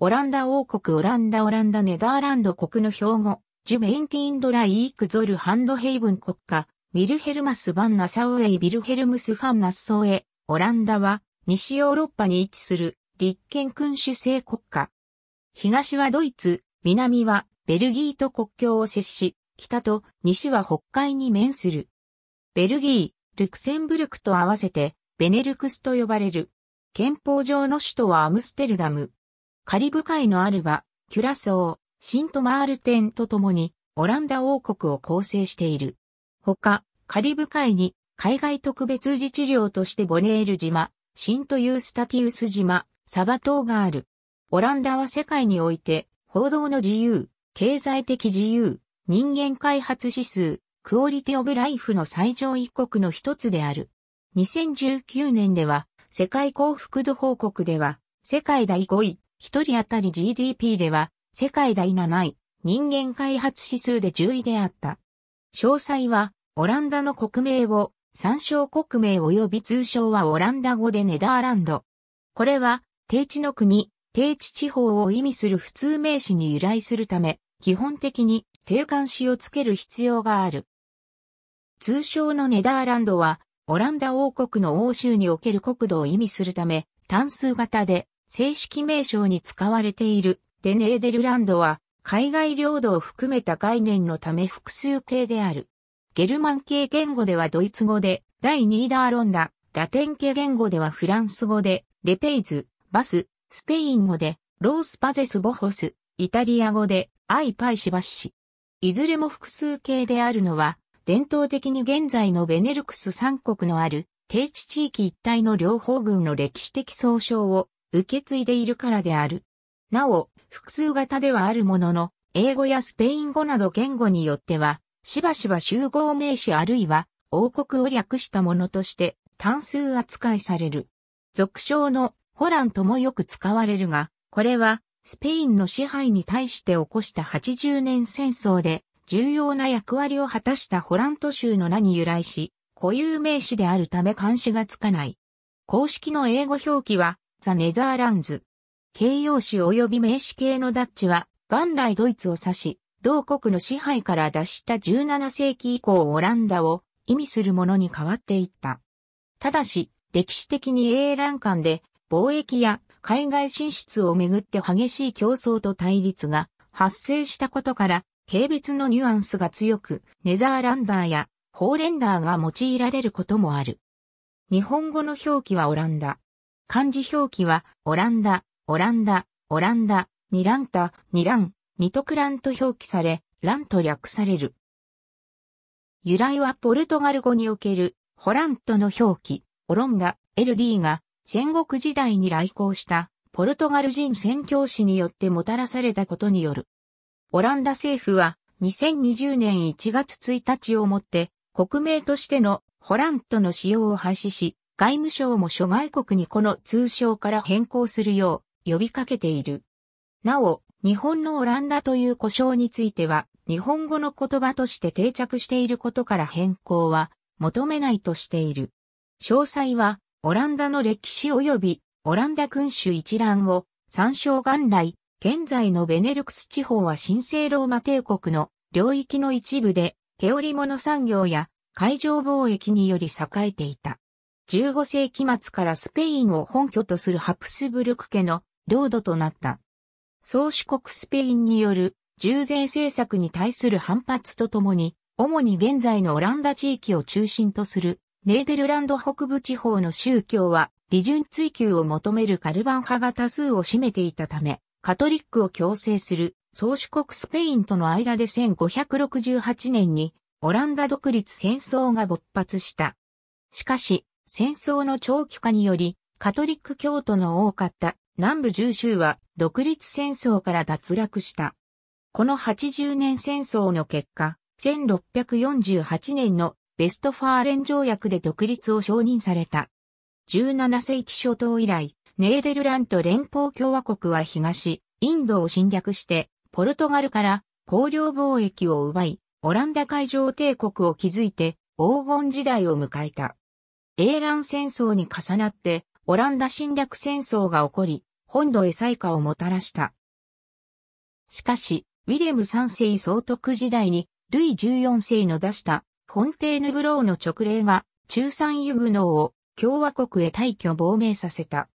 オランダ王国オランダオランダネダーランド国の標語、ジュメインティンドライークゾルハンドヘイブン国家、ウィルヘルマス・バン・ナサウェイ・ビルヘルムス・ファン・ナッソーエ、オランダは西ヨーロッパに位置する立憲君主制国家。東はドイツ、南はベルギーと国境を接し、北と西は北海に面する。ベルギー、ルクセンブルクと合わせてベネルクスと呼ばれる。憲法上の首都はアムステルダム。カリブ海のアルバ、キュラソー、シントマールテンと共にオランダ王国を構成している。ほか、カリブ海に海外特別自治領としてボネール島、シントユースタティウス島、サバ島がある。オランダは世界において、報道の自由、経済的自由、人間開発指数、クオリティオブライフの最上位国の一つである。2019年では、世界幸福度報告では、世界第5位、一人当たり GDP では世界第7位、人間開発指数で10位であった。詳細は、オランダの国名を、参照国名及び通称はオランダ語でネダーランド。これは、低地の国、低地地方を意味する普通名詞に由来するため、基本的に定冠詞をつける必要がある。通称のネダーランドは、オランダ王国の欧州における国土を意味するため、単数型で、正式名称に使われているデネーデルランドは海外領土を含めた概念のため複数形である。ゲルマン系言語ではドイツ語で、第2ーダーロンダ、ラテン系言語ではフランス語で、レペイズ、バス、スペイン語で、ロースパゼスボホス、イタリア語で、アイパイシバッシ。いずれも複数形であるのは、伝統的に現在のベネルクス3国のある、低地地域一帯の両方群の歴史的総称を受け継いでいるからである。なお、複数型ではあるものの、英語やスペイン語など言語によっては、しばしば集合名詞あるいは王国を略したものとして単数扱いされる。俗称のホランともよく使われるが、これはスペインの支配に対して起こした80年戦争で重要な役割を果たしたホラント州の名に由来し、固有名詞であるため監視がつかない。公式の英語表記はザ・ネザーランズ。形容詞及び名詞形のダッチは、元来ドイツを指し、同国の支配から脱した17世紀以降オランダを意味するものに変わっていった。ただし、歴史的に英カンで貿易や海外進出をめぐって激しい競争と対立が発生したことから、軽蔑のニュアンスが強く、ネザーランダーやホーレンダーが用いられることもある。日本語の表記はオランダ。漢字表記は、オランダ、オランダ、オランダ、ニランタ、ニラン、ニトクランと表記され、ランと略される。由来はポルトガル語における、ホラントの表記、オロンダ、LD が、戦国時代に来航した、ポルトガル人宣教師によってもたらされたことによる。オランダ政府は、2020年1月1日をもって、国名としてのホラントの使用を廃止し、外務省も諸外国にこの通称から変更するよう呼びかけている。なお、日本のオランダという呼称については、日本語の言葉として定着していることから変更は求めないとしている。詳細は、オランダの歴史及びオランダ君主一覧を参照元来、現在のベネルクス地方は神聖ローマ帝国の領域の一部で、毛織物産業や海上貿易により栄えていた。15世紀末からスペインを本拠とするハプスブルク家の領土となった。宗主国スペインによる重税政策に対する反発とともに、主に現在のオランダ地域を中心とするネーデルランド北部地方の宗教は利潤追求を求めるカルバン派が多数を占めていたため、カトリックを強制する宗主国スペインとの間で1568年にオランダ独立戦争が勃発した。しかし、戦争の長期化により、カトリック教徒の多かった南部重州は独立戦争から脱落した。この80年戦争の結果、1648年のベストファーレン条約で独立を承認された。17世紀初頭以来、ネーデルラント連邦共和国は東、インドを侵略して、ポルトガルから公領貿易を奪い、オランダ海上帝国を築いて黄金時代を迎えた。英蘭戦争に重なってオランダ侵略戦争が起こり、本土へ災禍をもたらした。しかし、ウィレム3世総督時代に、ルイ14世の出した、フォンテーヌブローの直令が、中産ユグノーを共和国へ退去亡命させた。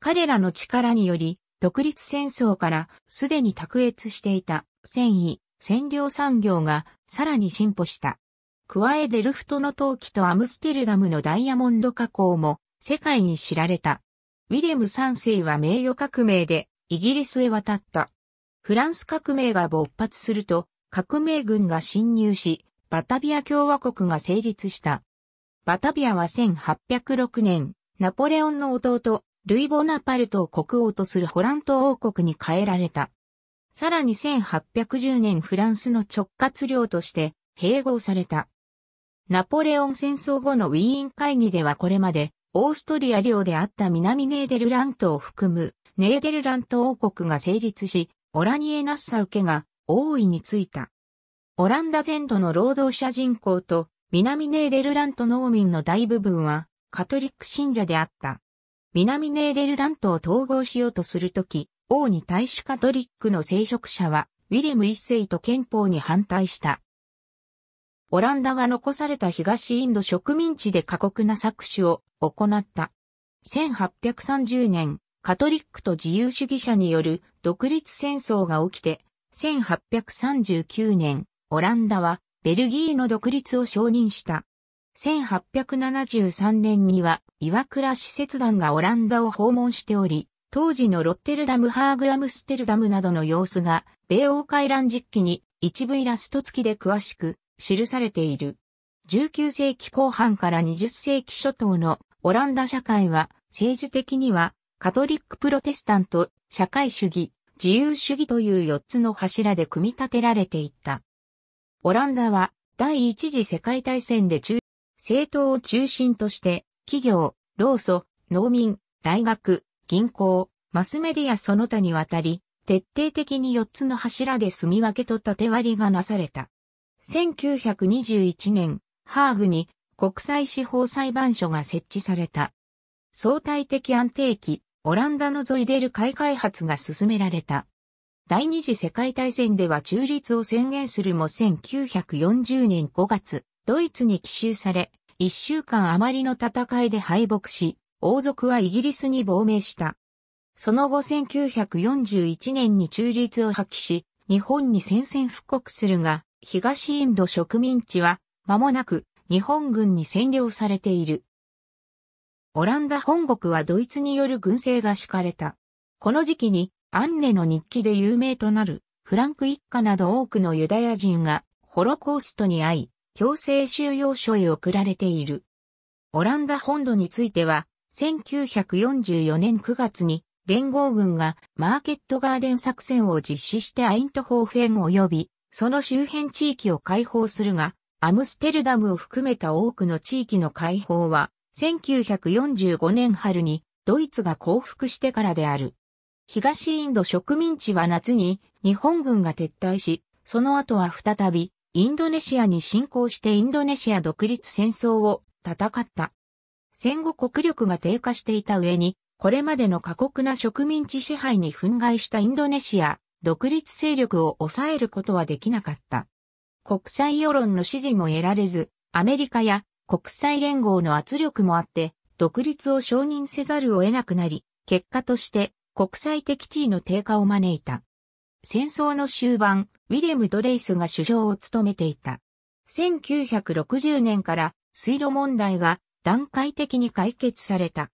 彼らの力により、独立戦争からすでに卓越していた戦意、占領産業がさらに進歩した。加えデルフトの陶器とアムステルダムのダイヤモンド加工も世界に知られた。ウィレム3世は名誉革命でイギリスへ渡った。フランス革命が勃発すると革命軍が侵入し、バタビア共和国が成立した。バタビアは1806年、ナポレオンの弟、ルイ・ボナパルトを国王とするホラント王国に変えられた。さらに1810年フランスの直轄領として併合された。ナポレオン戦争後のウィーン会議ではこれまで、オーストリア領であった南ネーデルラントを含む、ネーデルラント王国が成立し、オラニエナッサウ家が王位についた。オランダ全土の労働者人口と、南ネーデルラント農民の大部分は、カトリック信者であった。南ネーデルラントを統合しようとするとき、王に対しカトリックの聖職者は、ウィレム一世と憲法に反対した。オランダは残された東インド植民地で過酷な搾取を行った。1830年、カトリックと自由主義者による独立戦争が起きて、1839年、オランダはベルギーの独立を承認した。1873年には岩倉使節団がオランダを訪問しており、当時のロッテルダム、ハーグアムステルダムなどの様子が、米欧海乱実記に一部イラスト付きで詳しく記されている。19世紀後半から20世紀初頭のオランダ社会は政治的にはカトリックプロテスタント、社会主義、自由主義という4つの柱で組み立てられていった。オランダは第一次世界大戦で中、政党を中心として企業、労組、農民、大学、銀行、マスメディアその他にわたり、徹底的に4つの柱で住み分けと縦割りがなされた。1921年、ハーグに国際司法裁判所が設置された。相対的安定期、オランダのゾイデル海開発が進められた。第二次世界大戦では中立を宣言するも1940年5月、ドイツに奇襲され、一週間余りの戦いで敗北し、王族はイギリスに亡命した。その後1941年に中立を破棄し、日本に宣戦布告するが、東インド植民地は、間もなく日本軍に占領されている。オランダ本国はドイツによる軍政が敷かれた。この時期に、アンネの日記で有名となる、フランク一家など多くのユダヤ人が、ホロコーストに遭い、強制収容所へ送られている。オランダ本土については、1944年9月に、連合軍がマーケットガーデン作戦を実施してアイントホーフェン及びその周辺地域を解放するが、アムステルダムを含めた多くの地域の解放は、1945年春にドイツが降伏してからである。東インド植民地は夏に日本軍が撤退し、その後は再びインドネシアに侵攻してインドネシア独立戦争を戦った。戦後国力が低下していた上に、これまでの過酷な植民地支配に憤慨したインドネシア独立勢力を抑えることはできなかった。国際世論の支持も得られず、アメリカや国際連合の圧力もあって、独立を承認せざるを得なくなり、結果として国際的地位の低下を招いた。戦争の終盤、ウィレム・ドレイスが首相を務めていた。1960年から水路問題が段階的に解決された。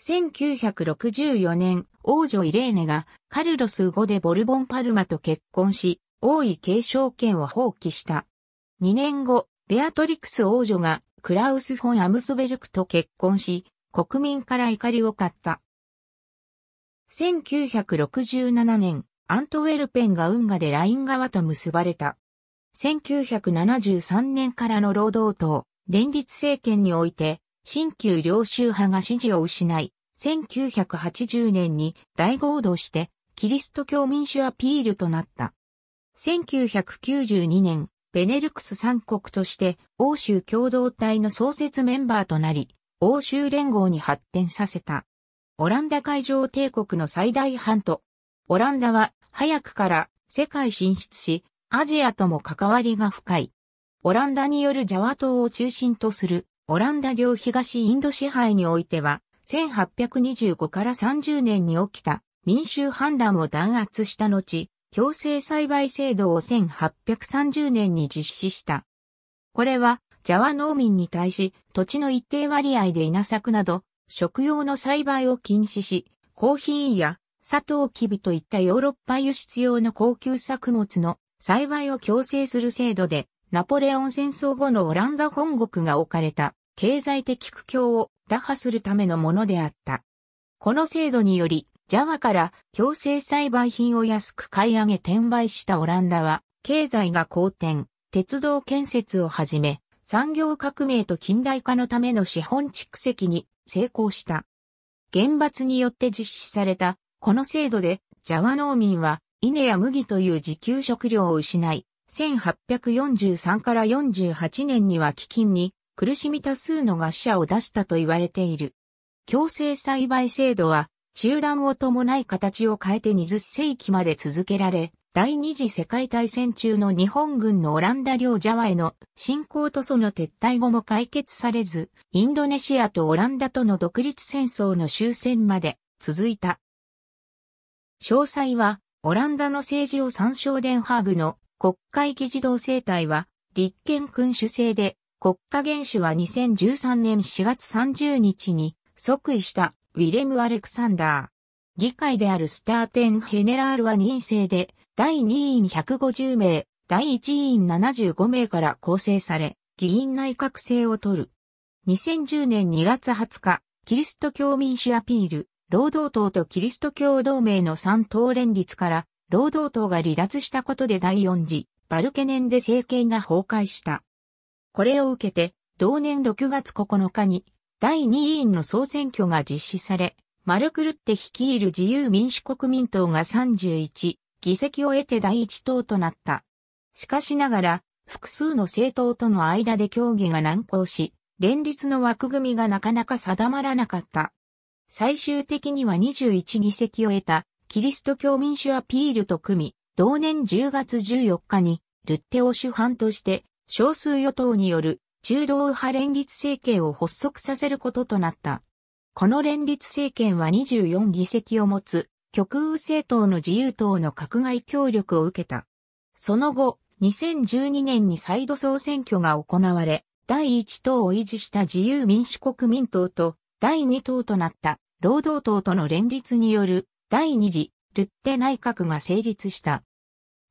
1964年、王女イレーネがカルロス5でボルボンパルマと結婚し、王位継承権を放棄した。2年後、ベアトリクス王女がクラウス・フォン・アムスベルクと結婚し、国民から怒りを買った。1967年、アントウェルペンが運河でライン川と結ばれた。1973年からの労働党、連立政権において、新旧領収派が支持を失い、1980年に大合同して、キリスト教民主アピールとなった。1992年、ベネルクス三国として欧州共同体の創設メンバーとなり、欧州連合に発展させた。オランダ海上帝国の最大半島。オランダは早くから世界進出し、アジアとも関わりが深い。オランダによるジャワ島を中心とするオランダ領東インド支配においては、1825から30年に起きた民衆反乱を弾圧した後、強制栽培制度を1830年に実施した。これは、ジャワ農民に対し、土地の一定割合で稲作など、食用の栽培を禁止し、コーヒーやサトウキビといったヨーロッパ輸出用の高級作物の栽培を強制する制度で、ナポレオン戦争後のオランダ本国が置かれた経済的苦境を打破するためのものであった。この制度により、ジャワから強制栽培品を安く買い上げ転売したオランダは、経済が好転、鉄道建設をはじめ、産業革命と近代化のための資本蓄積に成功した。厳罰によって実施された、この制度で、ジャワ農民は、稲や麦という自給食料を失い、1843から48年には基金に苦しみ多数の餓死者を出したと言われている。強制栽培制度は、中断を伴い形を変えて20世紀まで続けられ、第二次世界大戦中の日本軍のオランダ領ジャワへの侵攻とその撤退後も解決されず、インドネシアとオランダとの独立戦争の終戦まで続いた。詳細は、オランダの政治を参照デンハーグの国会議事堂生体は、立憲君主制で、国家元首は2013年4月30日に即位したウィレム・アレクサンダー。議会であるスターテン・ヘネラールは任制で第2委員150名、第1委員75名から構成され、議員内閣制を取る。2010年2月20日、キリスト教民主アピール、労働党とキリスト教同盟の3党連立から、労働党が離脱したことで第4次、バルケネンで政権が崩壊した。これを受けて、同年6月9日に、第2委員の総選挙が実施され、マルクルって率いる自由民主国民党が31議席を得て第一党となった。しかしながら、複数の政党との間で協議が難航し、連立の枠組みがなかなか定まらなかった。最終的には21議席を得た、キリスト教民主アピールと組み、同年10月14日に、ルッテを主犯として、少数与党による中道右派連立政権を発足させることとなった。この連立政権は24議席を持つ極右政党の自由党の閣外協力を受けた。その後、2012年に再度総選挙が行われ、第1党を維持した自由民主国民党と第2党となった労働党との連立による第2次ルッテ内閣が成立した。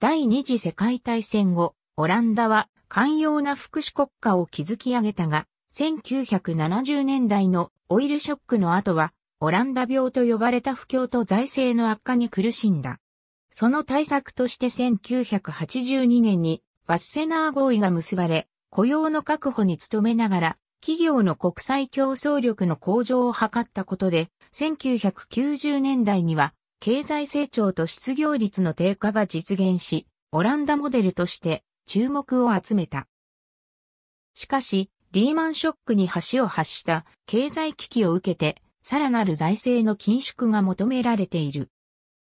第2次世界大戦後、オランダは寛容な福祉国家を築き上げたが、1970年代のオイルショックの後は、オランダ病と呼ばれた不況と財政の悪化に苦しんだ。その対策として1982年にバッセナー合意が結ばれ、雇用の確保に努めながら、企業の国際競争力の向上を図ったことで、1990年代には、経済成長と失業率の低下が実現し、オランダモデルとして注目を集めた。しかし、リーマンショックに橋を発した経済危機を受けて、さらなる財政の緊縮が求められている。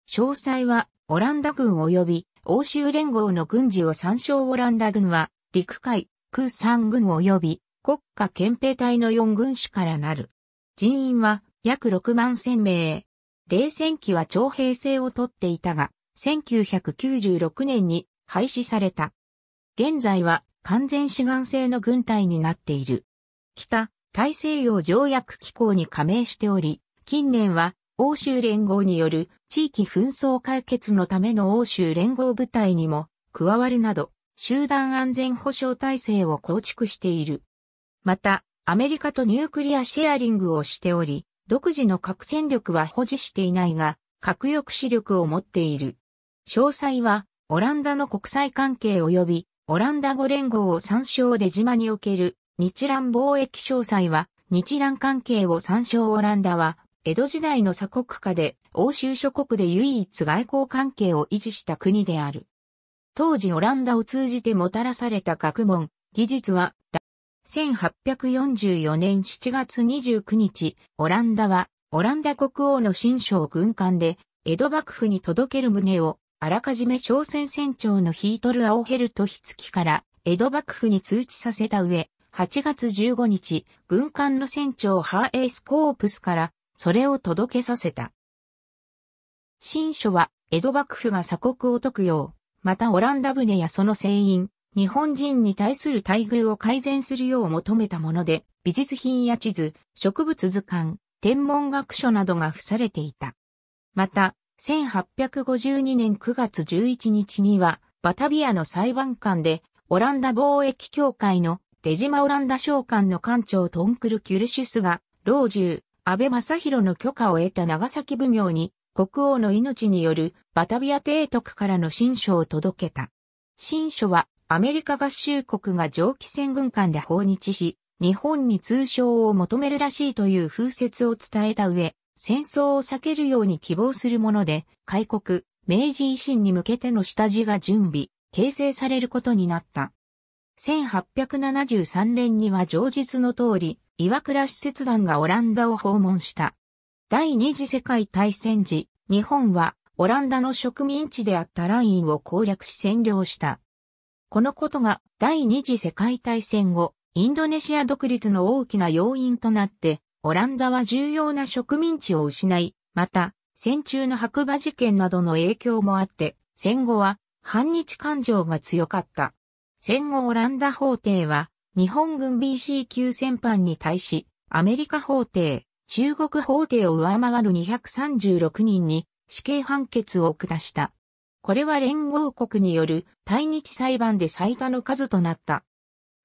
詳細は、オランダ軍及び欧州連合の軍事を参照オランダ軍は、陸海、空三軍及び国家憲兵隊の4軍種からなる。人員は約6万1000名。冷戦期は徴兵制をとっていたが、1996年に廃止された。現在は完全志願制の軍隊になっている。北、大西洋条約機構に加盟しており、近年は欧州連合による地域紛争解決のための欧州連合部隊にも加わるなど、集団安全保障体制を構築している。また、アメリカとニュークリアシェアリングをしており、独自の核戦力は保持していないが、核抑止力を持っている。詳細は、オランダの国際関係及びオランダ語連合を参照で島における日蘭貿易詳細は日蘭関係を参照オランダは江戸時代の鎖国下で欧州諸国で唯一外交関係を維持した国である。当時オランダを通じてもたらされた学問、技術は、1844年7月29日、オランダは、オランダ国王の新章軍艦で、江戸幕府に届ける旨を、あらかじめ朝鮮船長のヒートル・アオヘルト・ヒツキから江戸幕府に通知させた上、8月15日、軍艦の船長ハーエース・コープスからそれを届けさせた。新書は江戸幕府が鎖国を解くよう、またオランダ船やその船員、日本人に対する待遇を改善するよう求めたもので、美術品や地図、植物図鑑、天文学書などが付されていた。また、1852年9月11日には、バタビアの裁判官で、オランダ貿易協会の出島オランダ商館の館長トンクル・キュルシュスが、老中、安倍正弘の許可を得た長崎奉行に、国王の命によるバタビア提督からの新書を届けた。新書はアメリカ合衆国が蒸気船軍艦で訪日し、日本に通商を求めるらしいという風説を伝えた上、戦争を避けるように希望するもので、開国、明治維新に向けての下地が準備、形成されることになった。1873年には上述の通り、岩倉使節団がオランダを訪問した。第二次世界大戦時、日本はオランダの植民地であったラインを攻略し占領した。このことが第二次世界大戦後、インドネシア独立の大きな要因となって、オランダは重要な植民地を失い、また、戦中の白馬事件などの影響もあって、戦後は反日感情が強かった。戦後オランダ法廷は、日本軍 BC 級戦犯に対し、アメリカ法廷、中国法廷を上回る236人に死刑判決を下した。これは連合国による対日裁判で最多の数となった。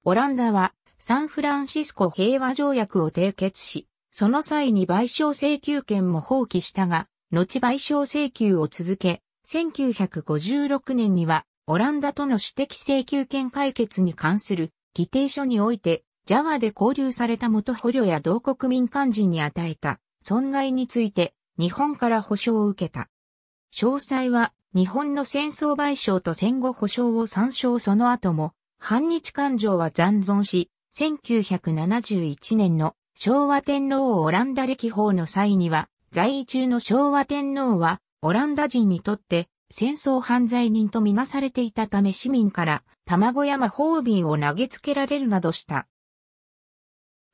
オランダはサンフランシスコ平和条約を締結し、その際に賠償請求権も放棄したが、後賠償請求を続け、1956年にはオランダとの私的請求権解決に関する議定書において、ジャワで交流された元捕虜や同国民間人に与えた損害について日本から保障を受けた。詳細は日本の戦争賠償と戦後保障を参照その後も反日感情は残存し、1971年の昭和天皇オランダ歴訪の際には、在位中の昭和天皇は、オランダ人にとって戦争犯罪人とみなされていたため市民から卵山砲瓶を投げつけられるなどした。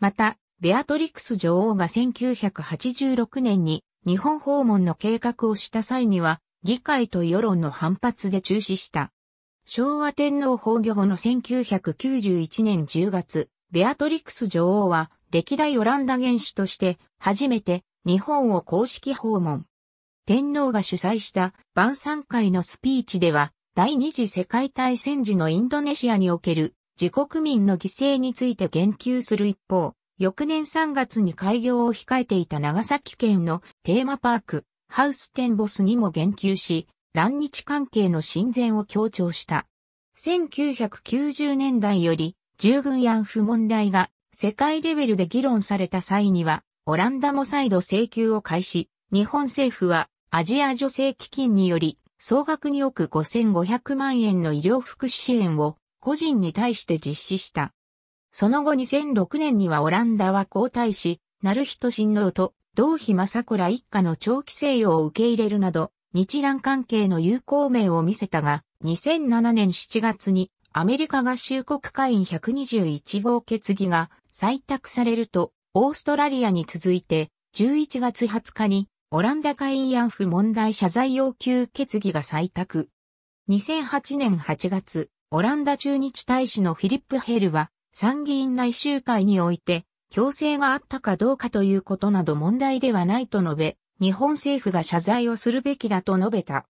また、ベアトリクス女王が1986年に日本訪問の計画をした際には、議会と世論の反発で中止した。昭和天皇崩御後の1991年10月、ベアトリクス女王は歴代オランダ元首として初めて日本を公式訪問。天皇が主催した晩餐会のスピーチでは第二次世界大戦時のインドネシアにおける自国民の犠牲について言及する一方、翌年3月に開業を控えていた長崎県のテーマパーク、ハウステンボスにも言及し、乱日関係の親善を強調した。1990年代より従軍慰安婦問題が世界レベルで議論された際には、オランダも再度請求を開始、日本政府はアジア女性基金により、総額2億5500万円の医療福祉支援を個人に対して実施した。その後2006年にはオランダは皇太子、成人親王と同妃政子ら一家の長期静養を受け入れるなど、日蘭関係の友好面を見せたが、2007年7月にアメリカ合衆国会員121号決議が採択されると、オーストラリアに続いて、11月20日に、オランダ会員安婦問題謝罪要求決議が採択。2008年8月、オランダ駐日大使のフィリップ・ヘルは、参議院来集会において、強制があったかどうかということなど問題ではないと述べ、日本政府が謝罪をするべきだと述べた。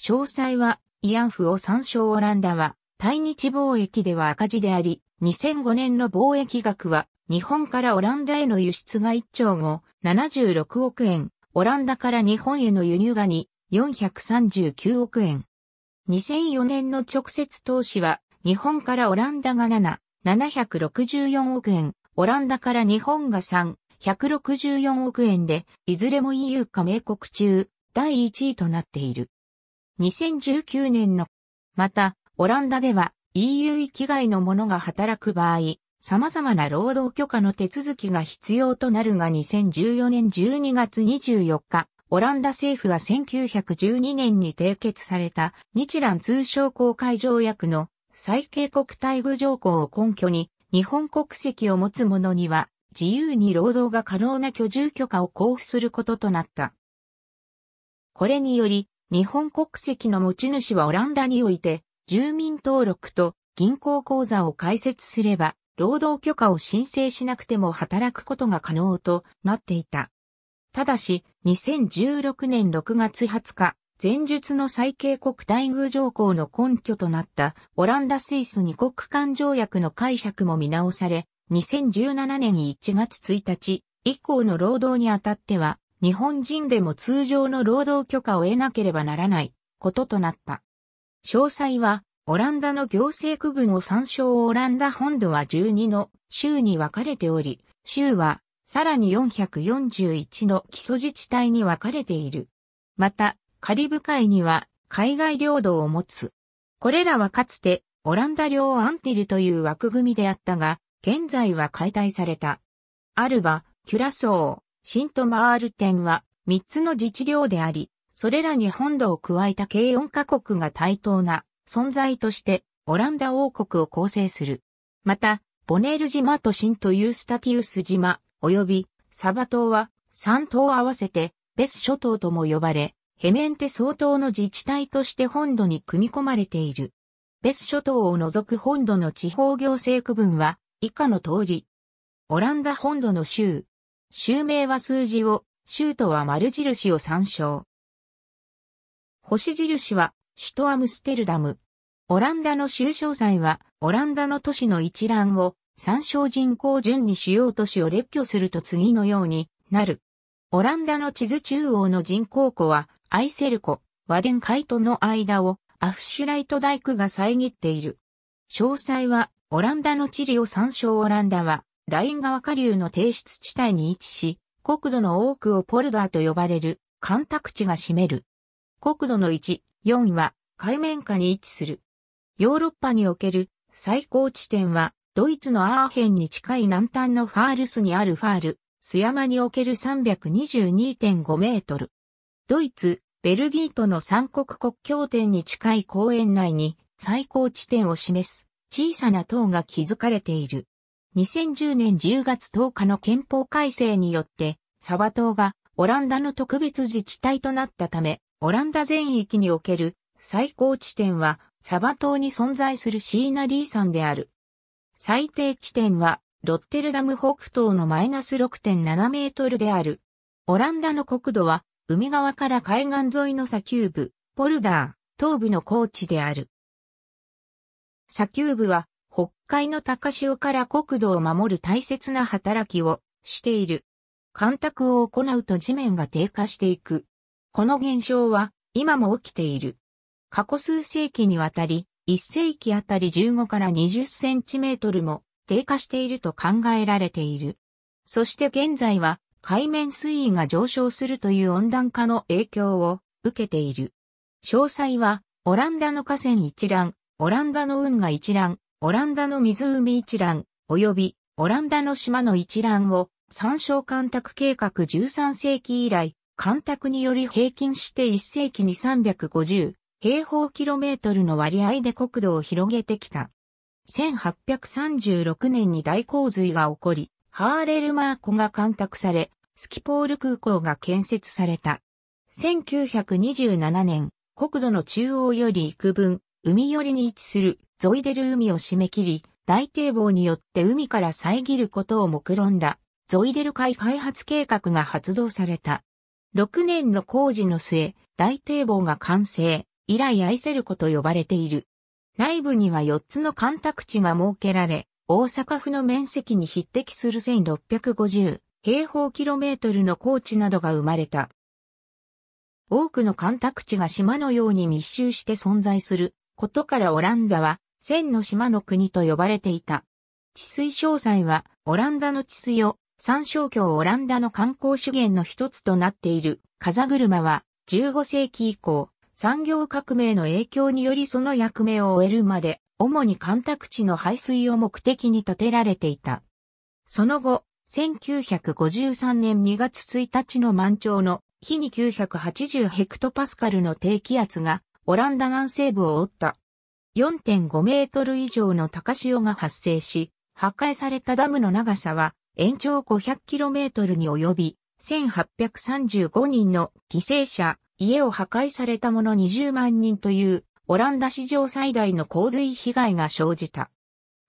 詳細は、慰安婦を参照オランダは、対日貿易では赤字であり、2005年の貿易額は、日本からオランダへの輸出が1兆後、76億円、オランダから日本への輸入が2、439億円。2004年の直接投資は、日本からオランダが7、764億円、オランダから日本が3、164億円で、いずれも EU 加盟国中、第1位となっている。2019年の、また、オランダでは EU 域外の者が働く場合、様々な労働許可の手続きが必要となるが2014年12月24日、オランダ政府は1912年に締結された日蘭通商公開条約の最恵国待遇条項を根拠に日本国籍を持つ者には自由に労働が可能な居住許可を交付することとなった。これにより日本国籍の持ち主はオランダにおいて住民登録と銀行口座を開設すれば、労働許可を申請しなくても働くことが可能となっていた。ただし、2016年6月20日、前述の最恵国待遇条項の根拠となったオランダ・スイス二国間条約の解釈も見直され、2017年1月1日以降の労働にあたっては、日本人でも通常の労働許可を得なければならないこととなった。詳細は、オランダの行政区分を参照オランダ本土は12の州に分かれており、州はさらに441の基礎自治体に分かれている。また、カリブ海には海外領土を持つ。これらはかつてオランダ領アンティルという枠組みであったが、現在は解体された。アルバ、キュラソー、シントマールテンは3つの自治領であり、それらに本土を加えた計4カ国が対等な存在としてオランダ王国を構成する。また、ボネール島とシントユースタティウス島、及びサバ島は3島を合わせてベス諸島とも呼ばれ、ヘメンテ総当の自治体として本土に組み込まれている。ベス諸島を除く本土の地方行政区分は以下の通り。オランダ本土の州。州名は数字を、州とは丸印を参照。星印は首都アムステルダム。オランダの州詳細は、オランダの都市の一覧を、参照人口順に主要都市を列挙すると次のようになる。オランダの地図中央の人口湖は、アイセル湖、ワデンカイトの間を、アフシュライト大工が遮っている。詳細は、オランダの地理を参照オランダは、ライン川下流の低湿地帯に位置し、国土の多くをポルダーと呼ばれる、干拓地が占める。国土の1、4は海面下に位置する。ヨーロッパにおける最高地点はドイツのアーヘンに近い南端のファールスにあるファール、ス山における322.5メートル。ドイツ、ベルギーとの三国国境点に近い公園内に最高地点を示す小さな塔が築かれている。2010年10月10日の憲法改正によって、サバ島がオランダの特別自治体となったため、オランダ全域における最高地点はサバ島に存在するシーナリー山である。最低地点はロッテルダム北東のマイナス6.7メートルである。オランダの国土は海側から海岸沿いの砂丘部、ポルダー、東部の高地である。砂丘部は北海の高潮から国土を守る大切な働きをしている。干拓を行うと地面が低下していく。この現象は今も起きている。過去数世紀にわたり、1世紀あたり15から20センチメートルも低下していると考えられている。そして現在は海面水位が上昇するという温暖化の影響を受けている。詳細はオランダの河川一覧、オランダの運河一覧、オランダの湖一覧、及びオランダの島の一覧を参照干拓計画13世紀以来干拓により平均して1世紀に350平方キロメートルの割合で国土を広げてきた。1836年に大洪水が起こり、ハーレルマー湖が干拓され、スキポール空港が建設された。1927年、国土の中央より幾分、海寄りに位置するゾイデル海を締め切り、大堤防によって海から遮ることを目論んだ、ゾイデル海開発計画が発動された。6年の工事の末、大堤防が完成、以来愛せること呼ばれている。内部には4つの干拓地が設けられ、大阪府の面積に匹敵する1650平方キロメートルの高地などが生まれた。多くの干拓地が島のように密集して存在することからオランダは、千の島の国と呼ばれていた。治水詳細は、オランダの治水を三商橋オランダの観光資源の一つとなっている風車は15世紀以降産業革命の影響によりその役目を終えるまで主に干拓地の排水を目的に建てられていた。その後、1953年2月1日の満潮の日に980ヘクトパスカルの低気圧がオランダ南西部を覆った。4.5メートル以上の高潮が発生し、破壊されたダムの長さは延長 500km に及び、1835人の犠牲者、家を破壊された者20万人という、オランダ史上最大の洪水被害が生じた。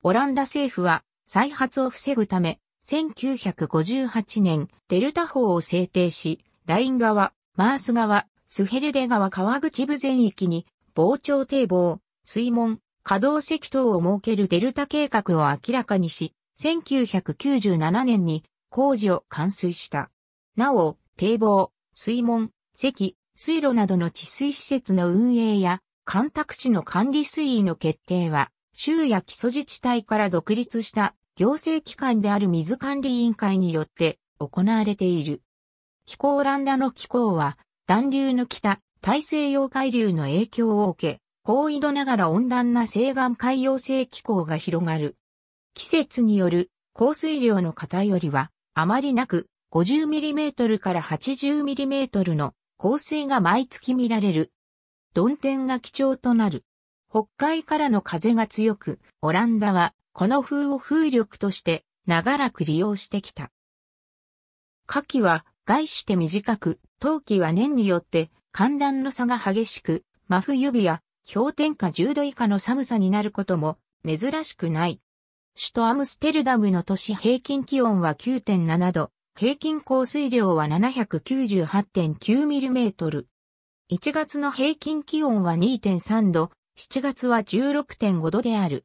オランダ政府は、再発を防ぐため、1958年、デルタ法を制定し、ライン川、マース川、スヘルデ川川口部全域に、防潮堤防、水門、稼働石等を設けるデルタ計画を明らかにし、1997年に工事を完遂した。なお、堤防、水門、堰、水路などの治水施設の運営や、干拓地の管理水位の決定は、州や基礎自治体から独立した行政機関である水管理委員会によって行われている。気候オランダの気候は、暖流の北、大西洋海流の影響を受け、高緯度ながら温暖な西岸海洋性気候が広がる。季節による降水量の偏りはあまりなく 50mm から 80mm の降水が毎月見られる。曇天が貴重となる。北海からの風が強く、オランダはこの風を風力として長らく利用してきた。夏季は外して短く、冬季は年によって寒暖の差が激しく、真冬日や氷点下10度以下の寒さになることも珍しくない。首都アムステルダムの都市平均気温は9.7度、平均降水量は7 9 8 9トル。1月の平均気温は2.3度、7月は16.5度である。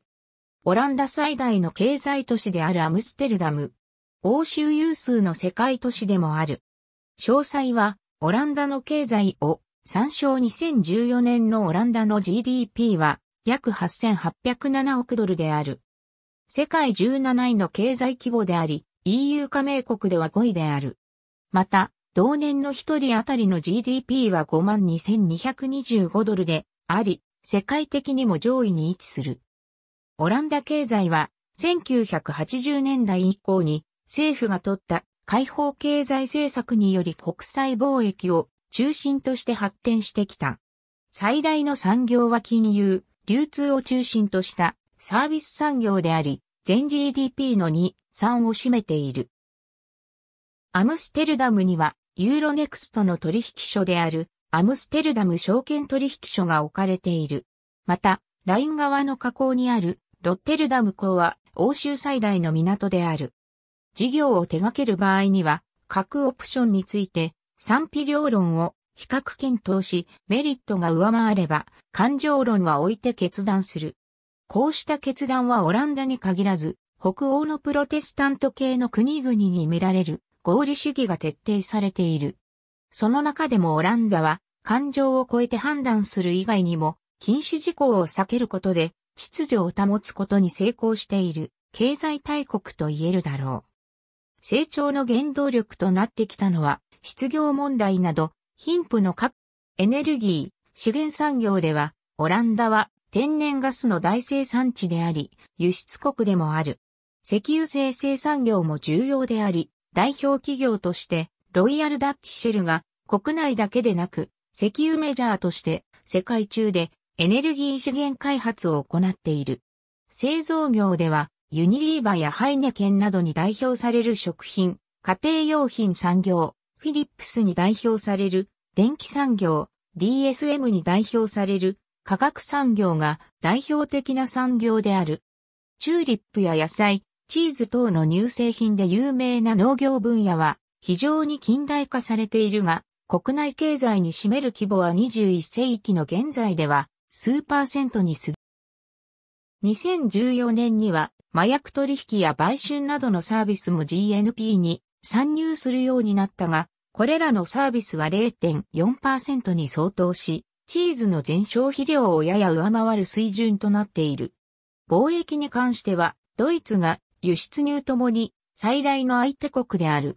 オランダ最大の経済都市であるアムステルダム。欧州有数の世界都市でもある。詳細は、オランダの経済を参照2014年のオランダの GDP は約8807億ドルである。世界17位の経済規模であり、EU 加盟国では5位である。また、同年の1人当たりの GDP は52,225ドルであり、世界的にも上位に位置する。オランダ経済は1980年代以降に政府が取った開放経済政策により国際貿易を中心として発展してきた。最大の産業は金融、流通を中心としたサービス産業であり、全 GDP の2、3を占めている。アムステルダムには、ユーロネクストの取引所である、アムステルダム証券取引所が置かれている。また、ライン側の河口にある、ロッテルダム港は、欧州最大の港である。事業を手掛ける場合には、各オプションについて、賛否両論を比較検討し、メリットが上回れば、感情論は置いて決断する。こうした決断はオランダに限らず、北欧のプロテスタント系の国々に見られる合理主義が徹底されている。その中でもオランダは感情を超えて判断する以外にも禁止事項を避けることで秩序を保つことに成功している経済大国と言えるだろう。成長の原動力となってきたのは失業問題など貧富の各エネルギー、資源産業ではオランダは天然ガスの大生産地であり、輸出国でもある。石油生成産業も重要であり、代表企業として、ロイヤルダッチシェルが国内だけでなく、石油メジャーとして世界中でエネルギー資源開発を行っている。製造業では、ユニリーバやハイネケンなどに代表される食品、家庭用品産業、フィリップスに代表される電気産業、DSM に代表される化学産業が代表的な産業である。チューリップや野菜、チーズ等の乳製品で有名な農業分野は非常に近代化されているが、国内経済に占める規模は21世紀の現在では数パーセントに過ぎ。2014年には麻薬取引や売春などのサービスも GNP に参入するようになったが、これらのサービスは0.4%に相当し、チーズの全消費量をやや上回る水準となっている。貿易に関しては、ドイツが輸出入ともに最大の相手国である。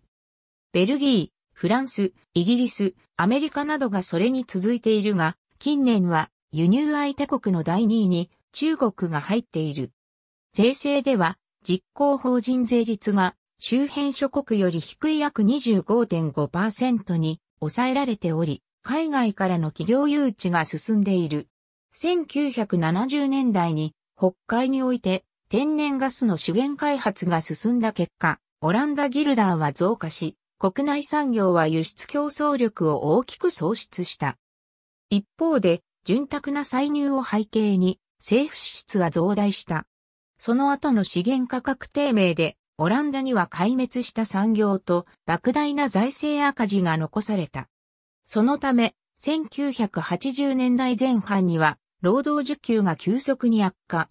ベルギー、フランス、イギリス、アメリカなどがそれに続いているが、近年は輸入相手国の第2位に中国が入っている。税制では実行法人税率が周辺諸国より低い約25.5%に抑えられており、海外からの企業誘致が進んでいる。1970年代に北海において天然ガスの資源開発が進んだ結果、オランダギルダーは増加し、国内産業は輸出競争力を大きく喪失した。一方で、潤沢な歳入を背景に政府支出は増大した。その後の資源価格低迷で、オランダには壊滅した産業と莫大な財政赤字が残された。そのため、1980年代前半には、労働需給が急速に悪化。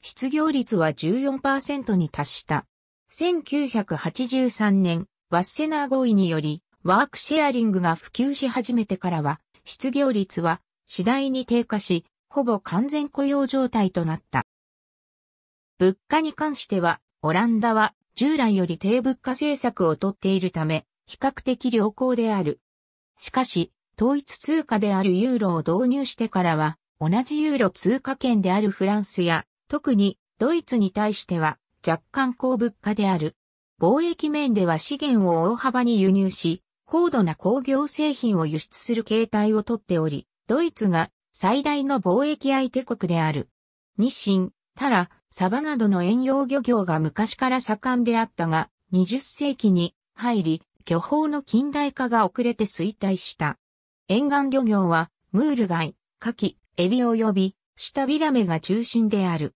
失業率は14%に達した。1983年、ワッセナー合意により、ワークシェアリングが普及し始めてからは、失業率は次第に低下し、ほぼ完全雇用状態となった。物価に関しては、オランダは従来より低物価政策をとっているため、比較的良好である。しかし、統一通貨であるユーロを導入してからは、同じユーロ通貨圏であるフランスや、特にドイツに対しては若干高物価である。貿易面では資源を大幅に輸入し、高度な工業製品を輸出する形態をとっており、ドイツが最大の貿易相手国である。日清、タラ、サバなどの遠洋漁業が昔から盛んであったが、20世紀に入り、巨峰の近代化が遅れて衰退した。沿岸漁業は、ムール貝、カキ、エビ及び、下ビラメが中心である。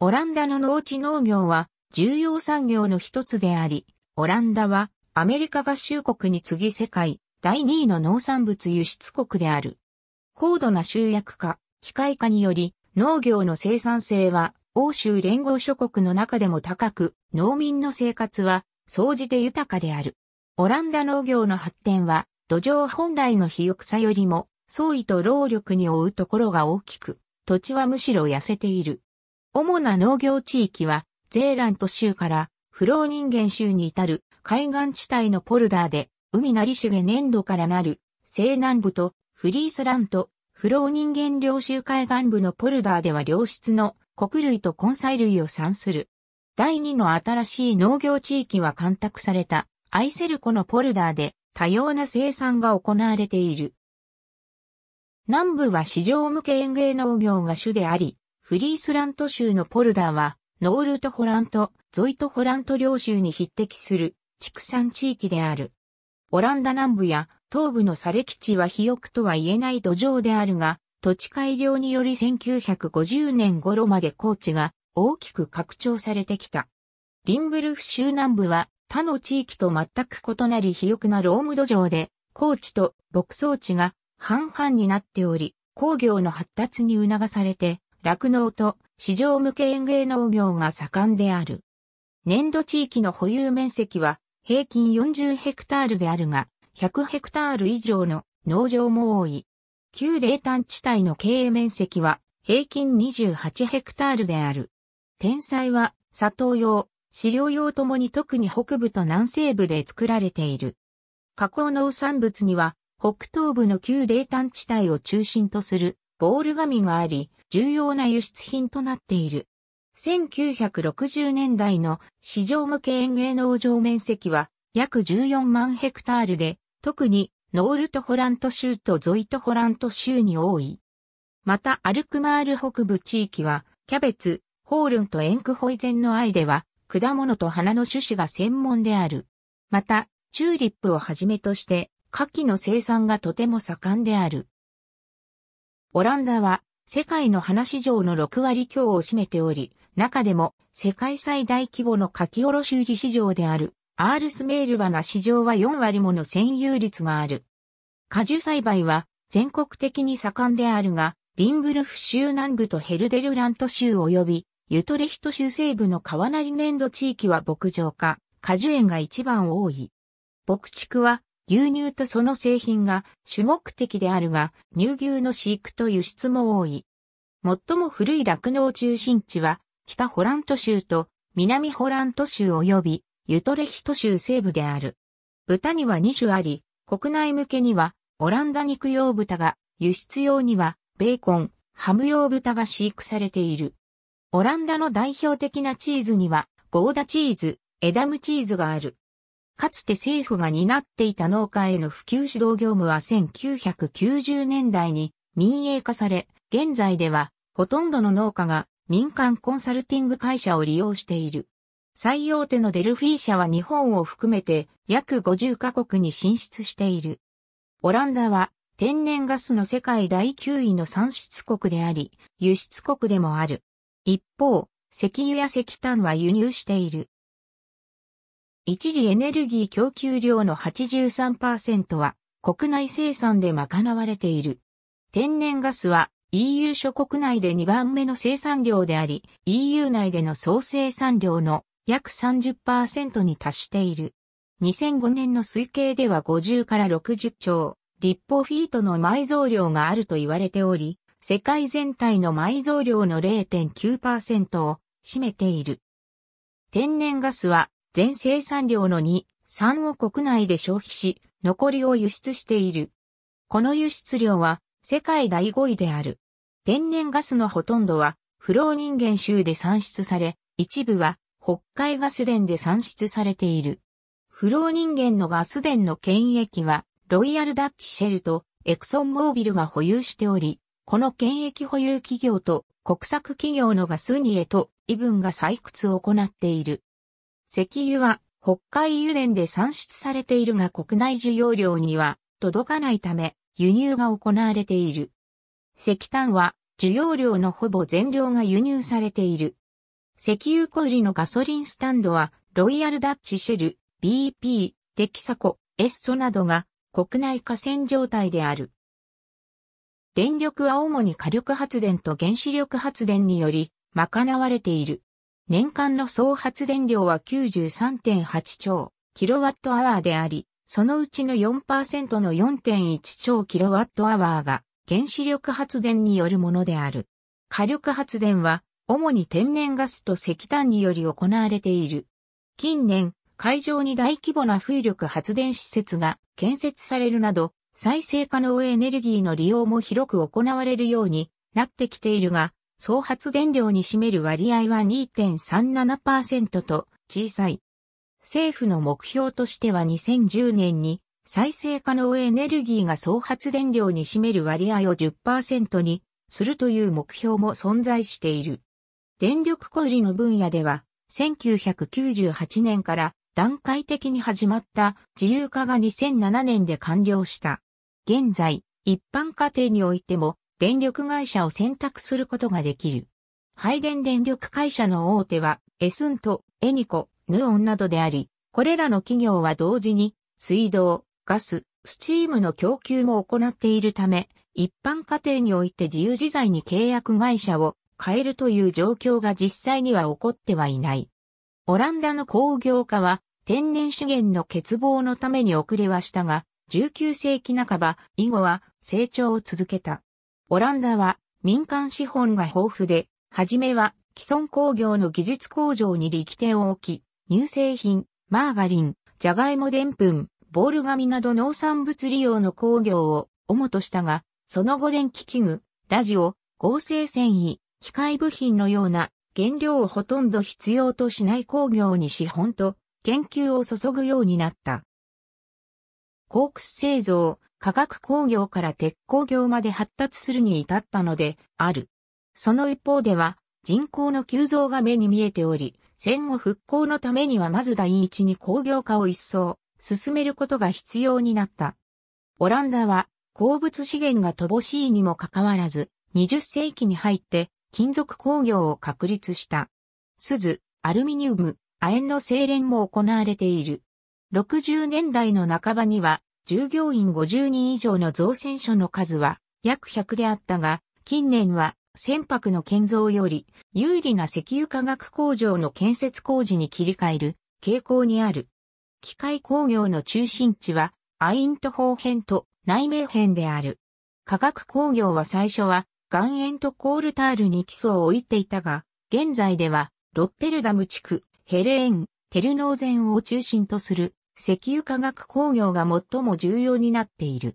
オランダの農地農業は、重要産業の一つであり、オランダは、アメリカ合衆国に次ぎ世界、第2位の農産物輸出国である。高度な集約化、機械化により、農業の生産性は、欧州連合諸国の中でも高く、農民の生活は、総じて豊かである。オランダ農業の発展は、土壌本来の肥沃さよりも、創意と労力に負うところが大きく、土地はむしろ痩せている。主な農業地域は、ゼーラント州から、フロー人間州に至る海岸地帯のポルダーで、海なり茂粘土からなる、西南部とフリースラント、フロー人間領州海岸部のポルダーでは良質の穀類と根菜類を産する。第二の新しい農業地域は干拓された愛セルコのポルダーで多様な生産が行われている。南部は市場向け園芸農業が主であり、フリースラント州のポルダーは、ノールトホラント、ゾイトホラント領州に匹敵する畜産地域である。オランダ南部や東部のサレ基地は肥沃とは言えない土壌であるが、土地改良により1950年頃まで高地が大きく拡張されてきた。リンブルフ州南部は他の地域と全く異なり肥沃なローム土壌で、高地と牧草地が半々になっており、工業の発達に促されて、酪農と市場向け園芸農業が盛んである。年度地域の保有面積は平均40ヘクタールであるが、100ヘクタール以上の農場も多い。旧冷淡地帯の経営面積は平均28ヘクタールである。天才は砂糖用、飼料用ともに特に北部と南西部で作られている。加工農産物には、北東部の旧冷炭地帯を中心とするボール紙があり、重要な輸出品となっている。1960年代の市場向け園芸農場面積は約14万ヘクタールで、特にノールトホラント州とゾイトホラント州に多い。またアルクマール北部地域は、キャベツ、ホールンとエンクホイゼンの愛では、果物と花の種子が専門である。また、チューリップをはじめとして、牡蠣の生産がとても盛んである。オランダは、世界の花市場の6割強を占めており、中でも、世界最大規模の柿卸売市場である、アールスメール花市場は4割もの占有率がある。果樹栽培は、全国的に盛んであるが、リンブルフ州南部とヘルデルラント州及びユトレヒト州西部の川なり粘土地域は牧場化、果樹園が一番多い。牧畜は牛乳とその製品が主目的であるが、乳牛の飼育と輸出も多い。最も古い酪農中心地は、北ホラント州と南ホラント州及びユトレヒト州西部である。豚には2種あり、国内向けにはオランダ肉用豚が、輸出用にはベーコン、ハム用豚が飼育されている。オランダの代表的なチーズには、ゴーダチーズ、エダムチーズがある。かつて政府が担っていた農家への普及指導業務は1990年代に民営化され、現在ではほとんどの農家が民間コンサルティング会社を利用している。最大手のデルフィー社は日本を含めて約50カ国に進出している。オランダは天然ガスの世界第9位の産出国であり、輸出国でもある。一方、石油や石炭は輸入している。一時エネルギー供給量の83%は国内生産で賄われている。天然ガスは EU 諸国内で2番目の生産量であり、EU 内での総生産量の約30%に達している。2005年の推計では50から60兆立方フィートの埋蔵量があると言われており、世界全体の埋蔵量の0.9%を占めている。天然ガスは全生産量の2、3を国内で消費し、残りを輸出している。この輸出量は世界第5位である。天然ガスのほとんどは不老人間州で産出され、一部は北海ガス田で産出されている。不老人間のガス田の権益はロイヤルダッチシェルとエクソンモービルが保有しており、この権益保有企業と国策企業のガスニエとイブンが採掘を行っている。石油は北海油田で産出されているが国内需要量には届かないため輸入が行われている。石炭は需要量のほぼ全量が輸入されている。石油小売のガソリンスタンドはロイヤルダッチシェル、BP、テキサコ、エッソなどが国内河川状態である。電力は主に火力発電と原子力発電により賄われている。年間の総発電量は93.8兆キロワットアワーであり、そのうちの4%の4.1兆キロワットアワーが原子力発電によるものである。火力発電は主に天然ガスと石炭により行われている。近年、海上に大規模な風力発電施設が建設されるなど、再生可能エネルギーの利用も広く行われるようになってきているが、総発電量に占める割合は2.37%と小さい。政府の目標としては2010年に再生可能エネルギーが総発電量に占める割合を10%にするという目標も存在している。電力小売の分野では1998年から段階的に始まった自由化が2007年で完了した。現在、一般家庭においても電力会社を選択することができる。配電電力会社の大手は、エスント、エニコ、ヌオンなどであり、これらの企業は同時に、水道、ガス、スチームの供給も行っているため、一般家庭において自由自在に契約会社を変えるという状況が実際には起こってはいない。オランダの工業化は天然資源の欠乏のために遅れはしたが、19世紀半ば以後は成長を続けた。オランダは民間資本が豊富で、はじめは既存工業の技術工場に力点を置き、乳製品、マーガリン、ジャガイモでんぷん、ボール紙など農産物利用の工業を主としたが、その後電気器具、ラジオ、合成繊維、機械部品のような原料をほとんど必要としない工業に資本と研究を注ぐようになった。コークス製造、化学工業から鉄工業まで発達するに至ったのである。その一方では人口の急増が目に見えており、戦後復興のためにはまず第一に工業化を一層進めることが必要になった。オランダは鉱物資源が乏しいにもかかわらず、20世紀に入って金属工業を確立した。鈴、アルミニウム、亜鉛の精錬も行われている。60年代の半ばには、従業員50人以上の造船所の数は約100であったが、近年は船舶の建造より有利な石油化学工場の建設工事に切り替える傾向にある。機械工業の中心地はアイント方編と内名編である。化学工業は最初は岩塩とコールタールに基礎を置いていたが、現在では、ロッテルダム地区、ヘレーン、テルノーゼンを中心とする石油化学工業が最も重要になっている。